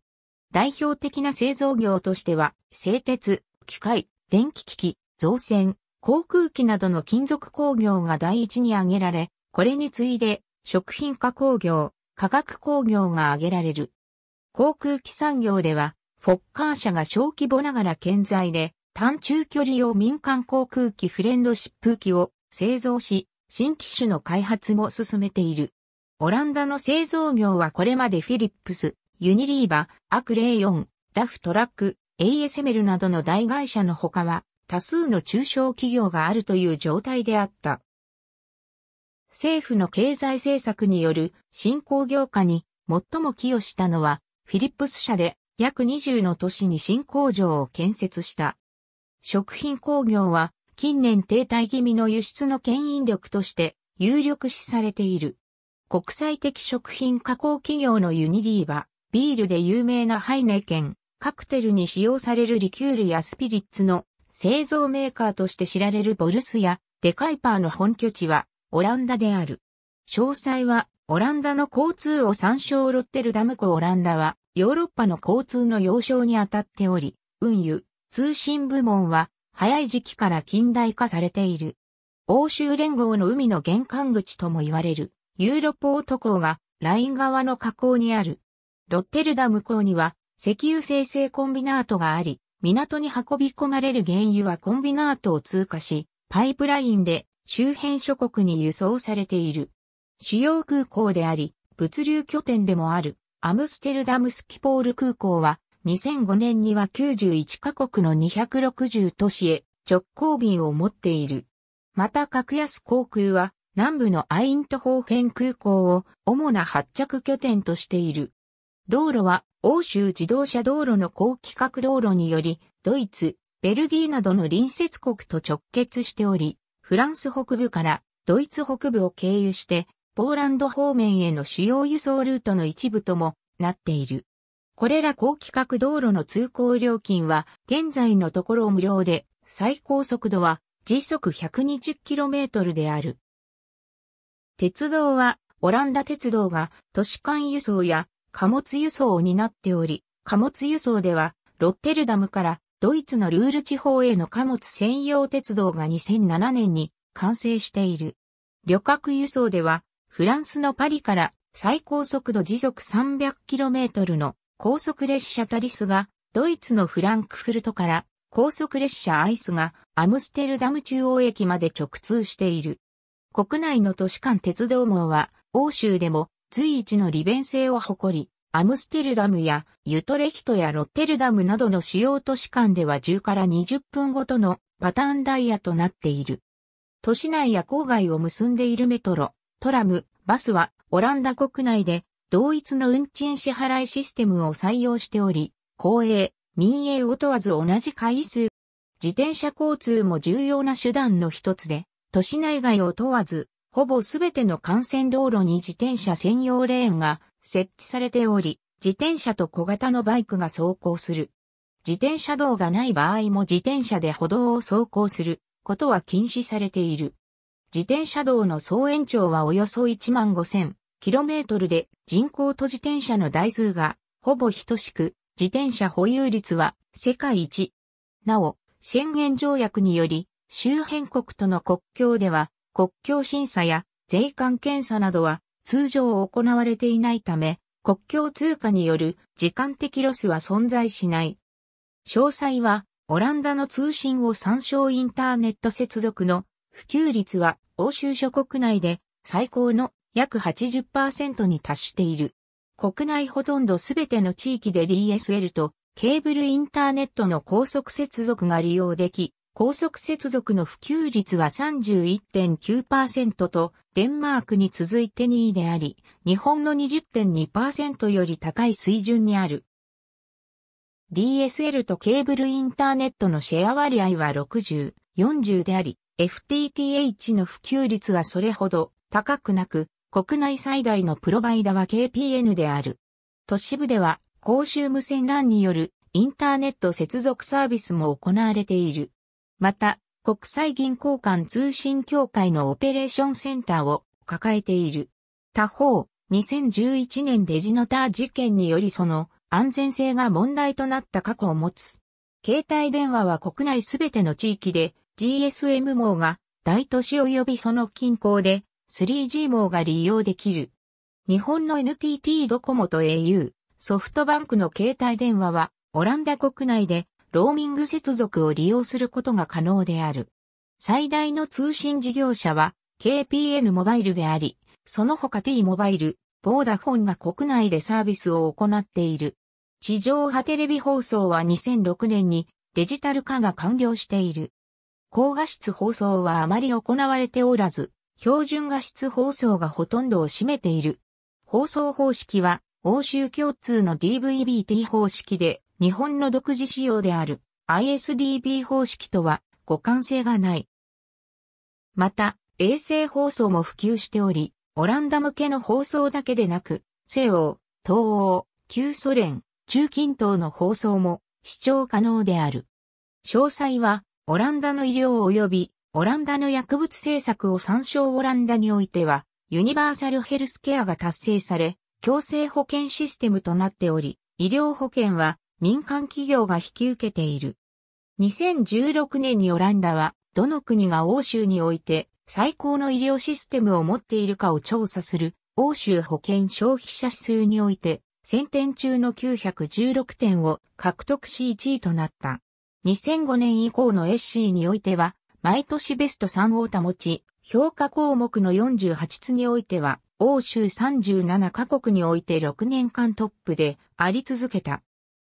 代表的な製造業としては、製鉄、機械、電気機器、造船、航空機などの金属工業が第一に挙げられ、これに次いで、食品加工業、化学工業が挙げられる。航空機産業では、フォッカー社が小規模ながら健在で、短中距離用民間航空機フレンド疾風機を製造し、新機種の開発も進めている。オランダの製造業はこれまでフィリップス、ユニリーバ、アクレイオン、ダフトラック、ASML などの大会社の他は、多数の中小企業があるという状態であった。政府の経済政策による新興業化に最も寄与したのは、フィリップス社で約20の都市に新工場を建設した。食品工業は近年停滞気味の輸出の牽引力として有力視されている。国際的食品加工企業のユニリーバ、ビールで有名なハイネケン、カクテルに使用されるリキュールやスピリッツの製造メーカーとして知られるボルスやデカイパーの本拠地はオランダである。詳細はオランダの交通を参照ロッテルダム湖オランダはヨーロッパの交通の要衝にあたっており、運輸、通信部門は早い時期から近代化されている。欧州連合の海の玄関口とも言われるユーロポート港がライン側の河口にある。ロッテルダム港には石油生成コンビナートがあり、港に運び込まれる原油はコンビナートを通過し、パイプラインで周辺諸国に輸送されている。主要空港であり、物流拠点でもある。アムステルダムスキポール空港は2005年には91カ国の260都市へ直行便を持っている。また格安航空は南部のアイントホーフェン空港を主な発着拠点としている。道路は欧州自動車道路の高規格道路によりドイツ、ベルギーなどの隣接国と直結しており、フランス北部からドイツ北部を経由してポーランド方面への主要輸送ルートの一部ともなっている。これら高規格道路の通行料金は現在のところ無料で最高速度は時速 120km である。鉄道はオランダ鉄道が都市間輸送や貨物輸送を担っており、貨物輸送ではロッテルダムからドイツのルール地方への貨物専用鉄道が2007年に完成している。旅客輸送ではフランスのパリから最高速度時速 300km の高速列車タリスが、ドイツのフランクフルトから高速列車アイスがアムステルダム中央駅まで直通している。国内の都市間鉄道網は欧州でも随一の利便性を誇り、アムステルダムやユトレヒトやロッテルダムなどの主要都市間では10から20分ごとのパターンダイヤとなっている。都市内や郊外を結んでいるメトロ、トラム、バスはオランダ国内で同一の運賃支払いシステムを採用しており、公営、民営を問わず同じ回数。自転車交通も重要な手段の一つで、都市内外を問わず、ほぼすべての幹線道路に自転車専用レーンが設置されており、自転車と小型のバイクが走行する。自転車道がない場合も自転車で歩道を走行することは禁止されている。自転車道の総延長はおよそ1万5000 km で人口と自転車の台数がほぼ等しく、自転車保有率は世界一。なお、宣言条約により、周辺国との国境では、国境審査や税関検査などは通常行われていないため、国境通過による時間的ロスは存在しない。詳細は、オランダの通信を参照インターネット接続の普及率は欧州諸国内で最高の約80%に達している。国内ほとんどすべての地域で DSL とケーブルインターネットの高速接続が利用でき、高速接続の普及率は31.9%と、デンマークに続いて2位であり、日本の20.2%より高い水準にある。DSL とケーブルインターネットのシェア割合は60、40であり、FTTH の普及率はそれほど高くなく、国内最大のプロバイダは KPN である。都市部では公衆無線 LAN によるインターネット接続サービスも行われている。また、国際銀行間通信協会のオペレーションセンターを抱えている。他方、2011年デジノター事件によりその安全性が問題となった過去を持つ。携帯電話は国内すべての地域で GSM 網が大都市及びその近郊で 3G 網が利用できる。日本の NTT ドコモと au、ソフトバンクの携帯電話はオランダ国内でローミング接続を利用することが可能である。最大の通信事業者は KPN モバイルであり、その他 T モバイル、ボーダフォンが国内でサービスを行っている。地上波テレビ放送は2006年にデジタル化が完了している。高画質放送はあまり行われておらず、標準画質放送がほとんどを占めている。放送方式は、欧州共通の DVB-T 方式で、日本の独自仕様である ISDB 方式とは互換性がない。また、衛星放送も普及しており、オランダ向けの放送だけでなく、西欧、東欧、旧ソ連、中近東の放送も視聴可能である。詳細はオランダの医療及びオランダの薬物政策を参照オランダにおいては、ユニバーサルヘルスケアが達成され、強制保険システムとなっており、医療保険は民間企業が引き受けている。2016年にオランダは、どの国が欧州において最高の医療システムを持っているかを調査する欧州保険消費者指数において1000点中の916点を獲得し1位となった。2005年以降の SC においては、毎年ベスト3を保ち、評価項目の48つにおいては、欧州37カ国において6年間トップであり続けた。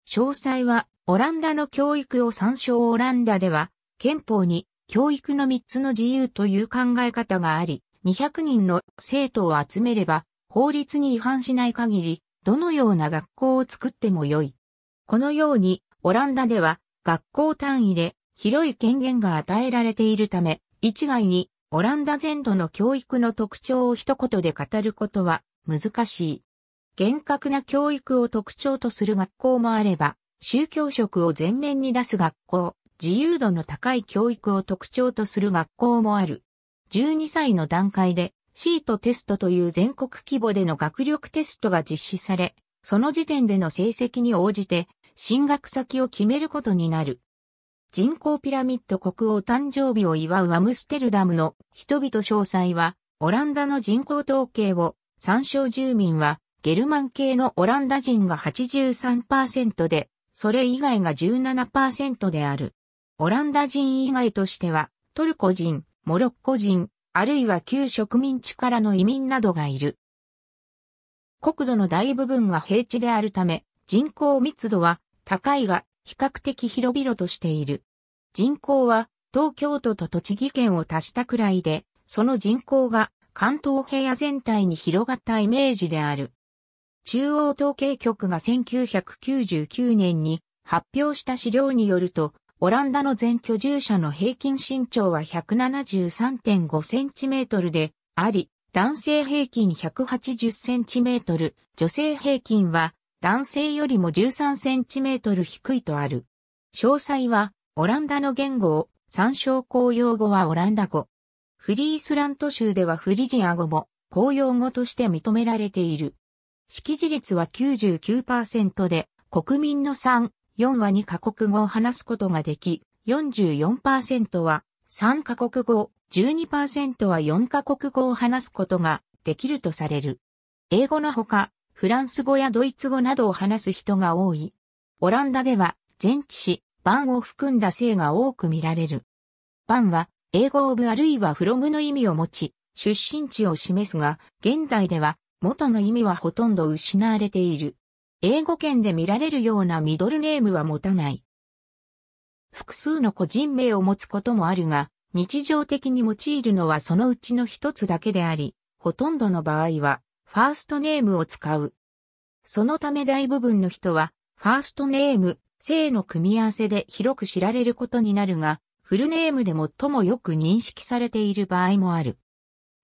詳細は、オランダの教育を参照オランダでは、憲法に教育の3つの自由という考え方があり、200人の生徒を集めれば、法律に違反しない限り、どのような学校を作ってもよい。このように、オランダでは、学校単位で広い権限が与えられているため、一概にオランダ全土の教育の特徴を一言で語ることは難しい。厳格な教育を特徴とする学校もあれば、宗教色を前面に出す学校、自由度の高い教育を特徴とする学校もある。12歳の段階で、シートテストという全国規模での学力テストが実施され、その時点での成績に応じて進学先を決めることになる。人口ピラミッド国王誕生日を祝うアムステルダムの人々詳細は、オランダの人口統計を、参照住民は、ゲルマン系のオランダ人が83%で、それ以外が17%である。オランダ人以外としては、トルコ人、モロッコ人、あるいは旧植民地からの移民などがいる。国土の大部分は平地であるため、人口密度は高いが比較的広々としている。人口は東京都と栃木県を足したくらいで、その人口が関東平野全体に広がったイメージである。中央統計局が1999年に発表した資料によると、オランダの全居住者の平均身長は173.5センチメートルであり、男性平均180センチメートル、女性平均は男性よりも13センチメートル低いとある。詳細は、オランダの言語を、参照公用語はオランダ語。フリースラント州ではフリジア語も公用語として認められている。識字率は99%で、国民の3、4は2カ国語を話すことができ、44%は3カ国語、12%は4カ国語を話すことができるとされる。英語のほか、フランス語やドイツ語などを話す人が多い。オランダでは、前置詞、番ンを含んだ性が多く見られる。番ンは、英語オブあるいはフロムの意味を持ち、出身地を示すが、現代では、元の意味はほとんど失われている。英語圏で見られるようなミドルネームは持たない。複数の個人名を持つこともあるが、日常的に用いるのはそのうちの一つだけであり、ほとんどの場合はファーストネームを使う。そのため大部分の人は、ファーストネーム、姓の組み合わせで広く知られることになるが、フルネームで最もよく認識されている場合もある。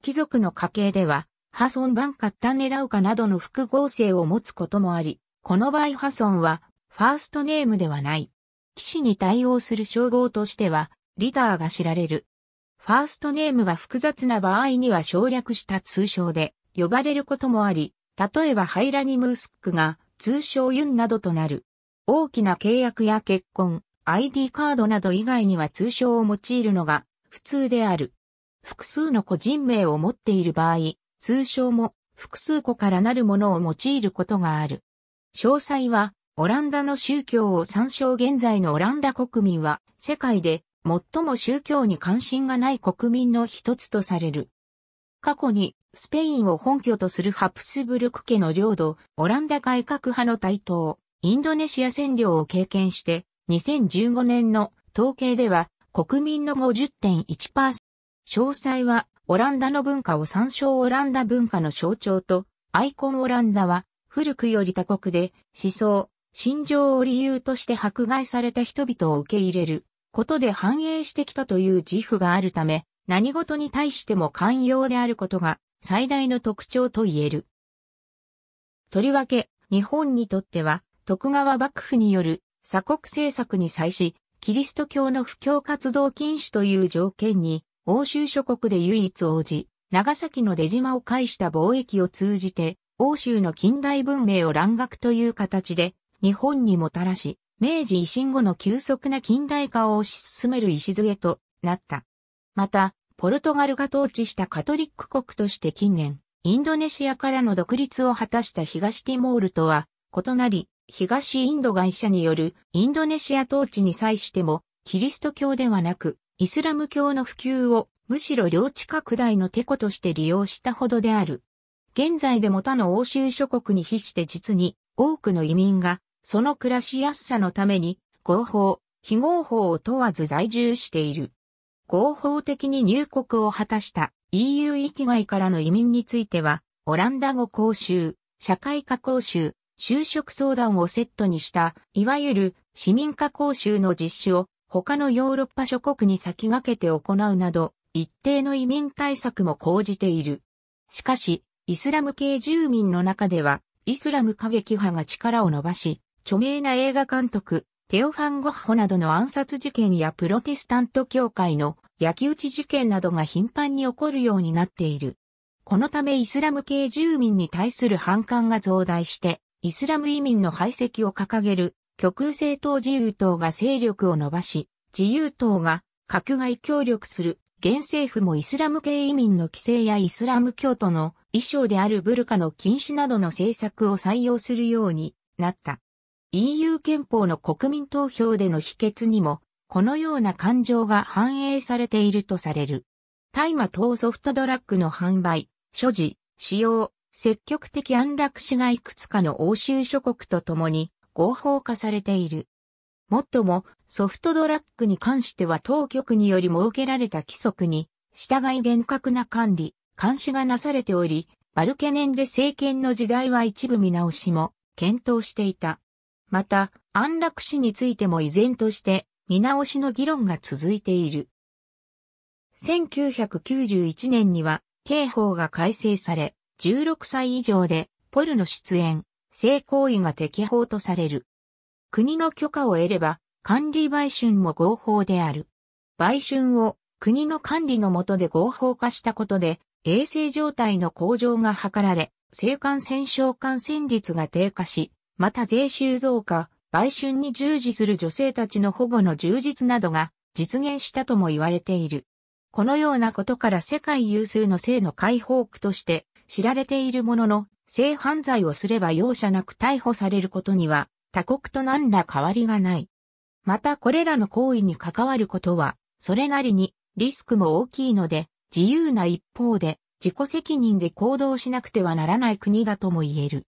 貴族の家系では、ハソン・バンカッタネダウカなどの複合性を持つこともあり、この場合ハソンは、ファーストネームではない。騎士に対応する称号としては、リターが知られる。ファーストネームが複雑な場合には省略した通称で、呼ばれることもあり、例えばハイラニムースックが通称ユンなどとなる。大きな契約や結婚、ID カードなど以外には通称を用いるのが普通である。複数の個人名を持っている場合、通称も複数個からなるものを用いることがある。詳細は、オランダの宗教を参照現在のオランダ国民は、世界で最も宗教に関心がない国民の一つとされる。過去にスペインを本拠とするハプスブルク家の領土、オランダ改革派の台頭、インドネシア占領を経験して、2015年の統計では国民の50.1%。詳細はオランダの文化を参照オランダ文化の象徴と、アイコンオランダは古くより他国で思想、心情を理由として迫害された人々を受け入れることで繁栄してきたという自負があるため、何事に対しても寛容であることが最大の特徴と言える。とりわけ、日本にとっては、徳川幕府による鎖国政策に際し、キリスト教の布教活動禁止という条件に、欧州諸国で唯一応じ、長崎の出島を介した貿易を通じて、欧州の近代文明を乱学という形で、日本にもたらし、明治維新後の急速な近代化を推し進める礎となった。また、ポルトガルが統治したカトリック国として近年、インドネシアからの独立を果たした東ティモールとは異なり、東インド会社によるインドネシア統治に際しても、キリスト教ではなく、イスラム教の普及をむしろ領地拡大のテコとして利用したほどである。現在でも他の欧州諸国に比して実に多くの移民が、その暮らしやすさのために、合法、非合法を問わず在住している。合法的に入国を果たした EU 域外からの移民については、オランダ語講習、社会科講習、就職相談をセットにした、いわゆる市民化講習の実施を他のヨーロッパ諸国に先駆けて行うなど、一定の移民対策も講じている。しかし、イスラム系住民の中では、イスラム過激派が力を伸ばし、著名な映画監督、テオファン・ゴッホなどの暗殺事件やプロテスタント教会の焼き討ち事件などが頻繁に起こるようになっている。このためイスラム系住民に対する反感が増大して、イスラム移民の排斥を掲げる極右政党自由党が勢力を伸ばし、自由党が閣外協力する現政府もイスラム系移民の規制やイスラム教徒の衣装であるブルカの禁止などの政策を採用するようになった。EU 憲法の国民投票での否決にも、このような感情が反映されているとされる。大麻等ソフトドラッグの販売、所持、使用、積極的安楽死がいくつかの欧州諸国と共に合法化されている。もっとも、ソフトドラッグに関しては当局により設けられた規則に、従い厳格な管理、監視がなされており、バルケネンで政権の時代は一部見直しも検討していた。また、安楽死についても依然として見直しの議論が続いている。1991年には刑法が改正され、16歳以上でポルの出演、性行為が適法とされる。国の許可を得れば、管理売春も合法である。売春を国の管理の下で合法化したことで、衛生状態の向上が図られ、性感染症感染率が低下し、また税収増加、売春に従事する女性たちの保護の充実などが実現したとも言われている。このようなことから世界有数の性の解放区として知られているものの、性犯罪をすれば容赦なく逮捕されることには他国と何ら変わりがない。またこれらの行為に関わることは、それなりにリスクも大きいので、自由な一方で自己責任で行動しなくてはならない国だとも言える。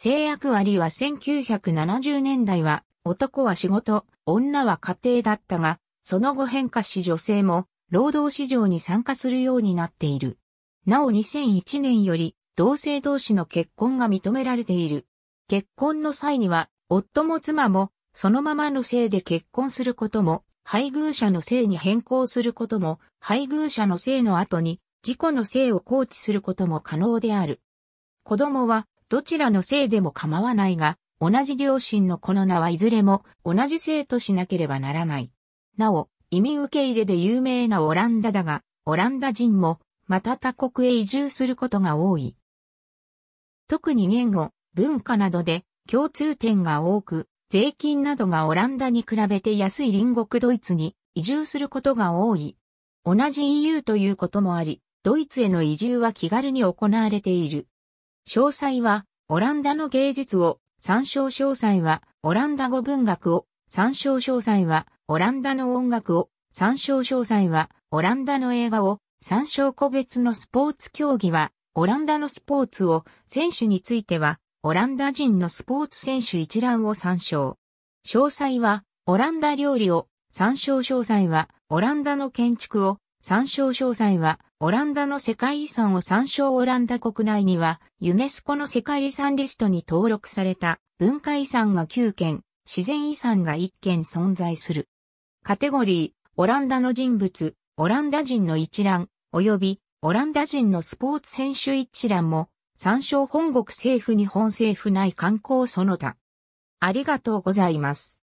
制約割は1970年代は男は仕事、女は家庭だったが、その後変化し女性も労働市場に参加するようになっている。なお2001年より同性同士の結婚が認められている。結婚の際には夫も妻もそのままの性で結婚することも、配偶者の性に変更することも、配偶者の性の後に自己の性を放置することも可能である。子供はどちらの姓でも構わないが、同じ両親のこの名はいずれも同じ姓としなければならない。なお、移民受け入れで有名なオランダだが、オランダ人もまた他国へ移住することが多い。特に言語、文化などで共通点が多く、税金などがオランダに比べて安い隣国ドイツに移住することが多い。同じ EU ということもあり、ドイツへの移住は気軽に行われている。詳細は、オランダの芸術を、参照詳細は、オランダ語文学を、参照詳細は、オランダの音楽を、参照詳細は、オランダの映画を、参照個別のスポーツ競技は、オランダのスポーツを、選手については、オランダ人のスポーツ選手一覧を参照。詳細は、オランダ料理を、参照詳細は、オランダの建築を、参照詳細は、オランダの世界遺産を参照オランダ国内には、ユネスコの世界遺産リストに登録された文化遺産が9件、自然遺産が1件存在する。カテゴリー、オランダの人物、オランダ人の一覧、及びオランダ人のスポーツ選手一覧も、参照本国政府日本政府内観光その他。ありがとうございます。